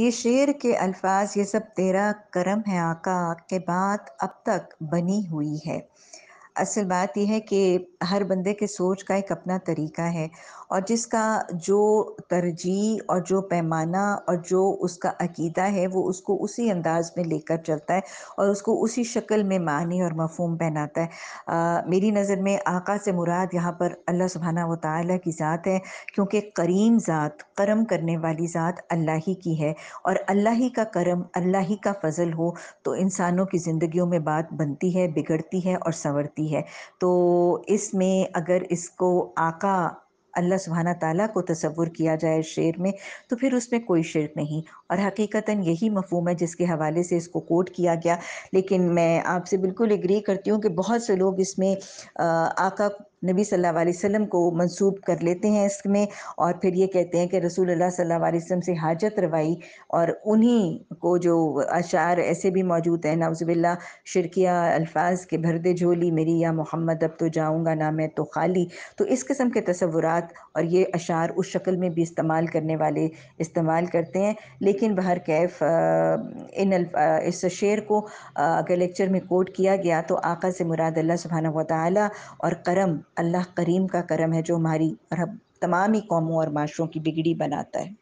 ये शेर के अल्फाज ये सब तेरा करम है आका के बाद अब तक बनी हुई है असल बात यह है कि हर बंदे के सोच का एक अपना तरीका है और जिसका जो तरजीह और जो पैमाना और जो उसका अकीदा है वो उसको उसी अंदाज में लेकर चलता है और उसको उसी शक्ल में मानी और मफहम पहनाता है आ, मेरी नज़र में आका से मुराद यहाँ पर अल्लाह सुबहाना व ताली की ज़ात है क्योंकि करीम ज़ात करम करने वाली ज़ात अल्लाह ही की है और अल्लाह ही का करम अल्लाह ही का फजल हो तो इंसानों की ज़िंदगियों में बात बनती है बिगड़ती है और संवरती है है तो इसमें अगर इसको आका अल्लाह सुबहाना ताला को तस्वुर किया जाए शेर में तो फिर उसमें कोई शिरक नहीं और हकीकता यही मफहम है जिसके हवाले से इसको कोट किया गया लेकिन मैं आपसे बिल्कुल एग्री करती हूँ कि बहुत से लोग इसमें आका नबी सल्लल्लाहु अलैहि वसल्लम को मंसूब कर लेते हैं इसमें और फिर ये कहते हैं कि रसूल अल्लाह सल्लल्लाहु अलैहि वसल्लम से हाजत रवाई और उन्हीं को जो अशार ऐसे भी मौजूद हैं नाउजबिल्ला शिरकिया अल्फाज के भरदे झोली मेरी या मोहम्मद अब तो जाऊँगा ना मैं तो खाली तो इस किस्म के तस्वुरात और ये अशार उस शक्ल में भी इस्तेमाल करने वाले इस्तेमाल करते हैं लेकिन बहर कैफ इन इस शेर को अगर लेक्चर में कोट किया गया तो आका से मुराद अल्लाह सुबहाना वाली और करम अल्लाह करीम का करम है जो हमारी और तमाम ही कौमों और माशरों की बिगड़ी बनाता है